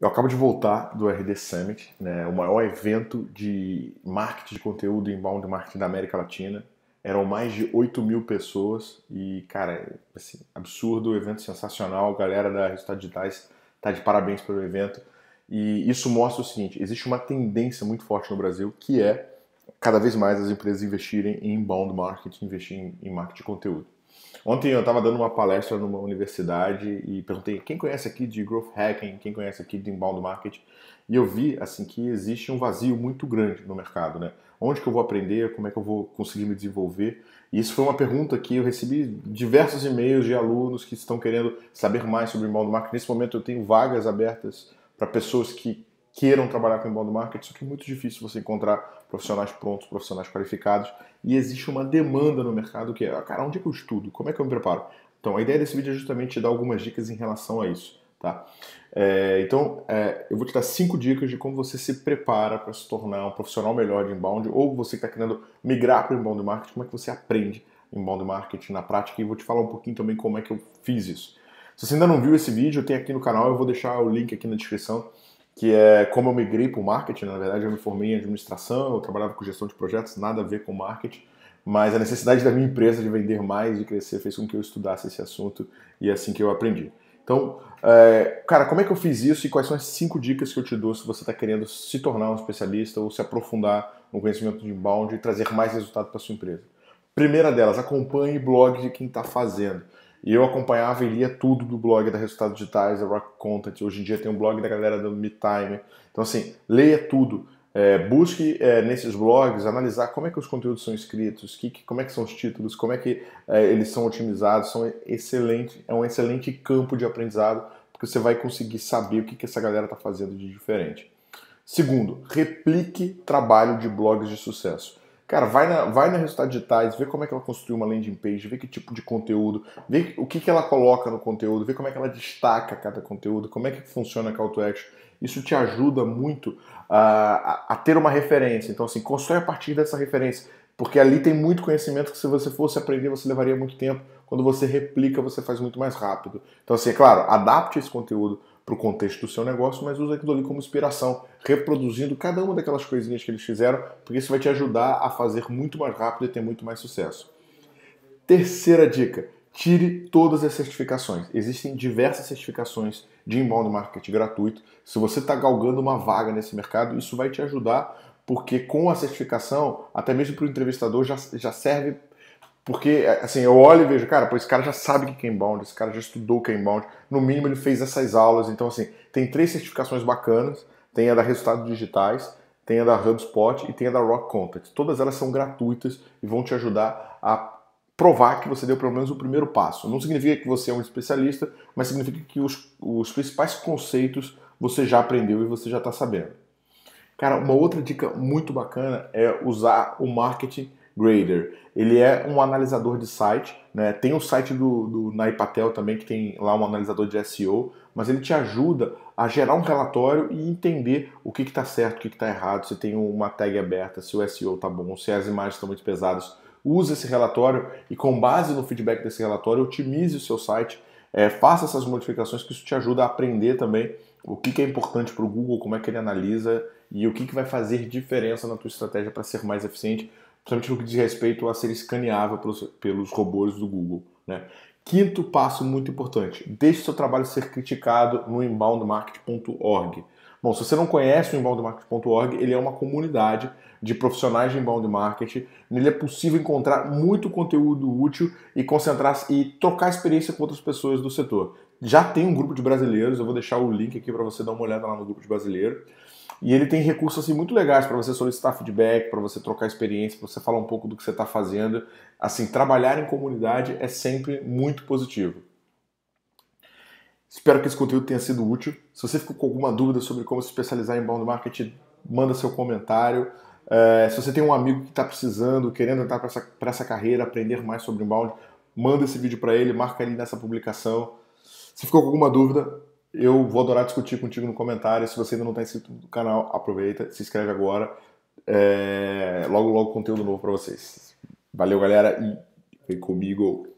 Eu acabo de voltar do RD Summit, né, o maior evento de marketing de conteúdo inbound marketing da América Latina. Eram mais de 8 mil pessoas e, cara, assim, absurdo, evento sensacional. A galera da Resultados Digitais tá de parabéns pelo evento. E isso mostra o seguinte: existe uma tendência muito forte no Brasil que é cada vez mais as empresas investirem em inbound marketing, investirem em marketing de conteúdo. Ontem eu estava dando uma palestra numa universidade e perguntei quem conhece aqui de growth hacking, quem conhece aqui de inbound marketing, e eu vi assim que existe um vazio muito grande no mercado, né? Onde que eu vou aprender? Como é que eu vou conseguir me desenvolver? E isso foi uma pergunta que eu recebi diversos e-mails de alunos que estão querendo saber mais sobre inbound marketing. Nesse momento eu tenho vagas abertas para pessoas que queiram trabalhar com inbound marketing, só que é muito difícil você encontrar profissionais prontos, profissionais qualificados, e existe uma demanda no mercado que é, cara, onde é que eu estudo? Como é que eu me preparo? Então, a ideia desse vídeo é justamente te dar algumas dicas em relação a isso, tá? É, então, é, eu vou te dar cinco dicas de como você se prepara para se tornar um profissional melhor de inbound, ou você que está querendo migrar para o inbound marketing, como é que você aprende inbound marketing na prática, e vou te falar um pouquinho também como é que eu fiz isso. Se você ainda não viu esse vídeo, tem aqui no canal, eu vou deixar o link aqui na descrição que é como eu migrei para o marketing. Na verdade, eu me formei em administração, eu trabalhava com gestão de projetos, nada a ver com marketing, mas a necessidade da minha empresa de vender mais, de crescer, fez com que eu estudasse esse assunto e é assim que eu aprendi. Então, é, cara, como é que eu fiz isso e quais são as cinco dicas que eu te dou se você está querendo se tornar um especialista ou se aprofundar no conhecimento de inbound e trazer mais resultado para sua empresa? Primeira delas, acompanhe o blog de quem está fazendo. E eu acompanhava e lia tudo do blog da Resultados Digitais, da Rock Content. Hoje em dia tem um blog da galera do MeTime. Então, assim, leia tudo. É, busque é, nesses blogs analisar como é que os conteúdos são escritos, que, que como é que são os títulos, como é que é, eles são otimizados. São excelente, é um excelente campo de aprendizado, porque você vai conseguir saber o que, que essa galera está fazendo de diferente. Segundo, replique trabalho de blogs de sucesso. Cara, vai na, vai resultado resultados digitais, vê como é que ela construiu uma landing page, vê que tipo de conteúdo, vê o que, que ela coloca no conteúdo, vê como é que ela destaca cada conteúdo, como é que funciona a call to action. Isso te ajuda muito a, a, a ter uma referência. Então, assim, constrói a partir dessa referência, porque ali tem muito conhecimento que se você fosse aprender, você levaria muito tempo. Quando você replica, você faz muito mais rápido. Então, assim, é claro, adapte esse conteúdo, para o contexto do seu negócio, mas usa aquilo ali como inspiração, reproduzindo cada uma daquelas coisinhas que eles fizeram, porque isso vai te ajudar a fazer muito mais rápido e ter muito mais sucesso. Terceira dica: tire todas as certificações. Existem diversas certificações de inbound marketing gratuito. Se você está galgando uma vaga nesse mercado, isso vai te ajudar, porque com a certificação, até mesmo para o entrevistador, já, já serve porque, é, assim, eu olho e vejo, cara, pô, esse cara já sabe que Kanban, esse cara já estudou Kanban, no mínimo ele fez essas aulas. Então, assim, tem três certificações bacanas: tem a da Resultados Digitais, tem a da HubSpot e tem a da Rock Content. Todas elas são gratuitas e vão te ajudar a provar que você deu pelo menos o primeiro passo. Não significa que você é um especialista, mas significa que os, os principais conceitos você já aprendeu e você já está sabendo. Cara, uma outra dica muito bacana é usar o marketing Grader. Ele é um analisador de site, né? tem o site do, do na também, que tem lá um analisador de SEO, mas ele te ajuda a gerar um relatório e entender o que está certo, o que está errado, se tem uma tag aberta, se o SEO está bom, se as imagens estão muito pesadas. Use esse relatório e, com base no feedback desse relatório, otimize o seu site, é, faça essas modificações, que isso te ajuda a aprender também o que, que é importante para o Google, como é que ele analisa e o que, que vai fazer diferença na tua estratégia para ser mais eficiente principalmente no que diz respeito a ser escaneável pelos, pelos robôs do Google. Né? Quinto passo muito importante: deixe seu trabalho ser criticado no inboundmarket.org. Bom, se você não conhece o inboundmarket.org, ele é uma comunidade de profissionais de inbound marketing. Nele é possível encontrar muito conteúdo útil e concentrar-se e trocar experiência com outras pessoas do setor. Já tem um grupo de brasileiros, eu vou deixar o link aqui para você dar uma olhada lá no grupo de brasileiros. E ele tem recursos assim, muito legais para você solicitar feedback, para você trocar experiência, para você falar um pouco do que você está fazendo. Assim, trabalhar em comunidade é sempre muito positivo. Espero que esse conteúdo tenha sido útil. Se você ficou com alguma dúvida sobre como se especializar em inbound marketing, manda seu comentário. É, se você tem um amigo que está precisando, querendo entrar para essa, essa, carreira, aprender mais sobre inbound, manda esse vídeo para ele, marca ele nessa publicação. Se ficou com alguma dúvida, eu vou adorar discutir contigo no comentário. Se você ainda não está inscrito no canal, aproveita, se inscreve agora. É... Logo, logo conteúdo novo para vocês. Valeu, galera, e vem comigo.